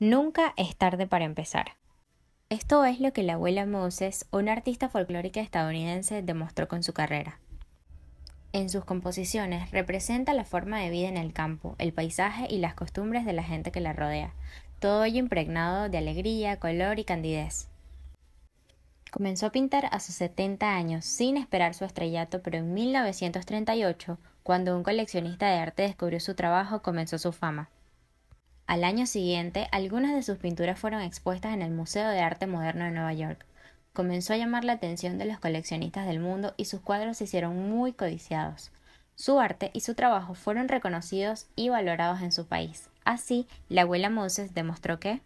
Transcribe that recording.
Nunca es tarde para empezar. Esto es lo que la abuela Moses, una artista folclórica estadounidense, demostró con su carrera. En sus composiciones representa la forma de vida en el campo, el paisaje y las costumbres de la gente que la rodea, todo ello impregnado de alegría, color y candidez. Comenzó a pintar a sus 70 años sin esperar su estrellato, pero en 1938, cuando un coleccionista de arte descubrió su trabajo, comenzó su fama. Al año siguiente, algunas de sus pinturas fueron expuestas en el Museo de Arte Moderno de Nueva York. Comenzó a llamar la atención de los coleccionistas del mundo y sus cuadros se hicieron muy codiciados. Su arte y su trabajo fueron reconocidos y valorados en su país. Así, la abuela Moses demostró que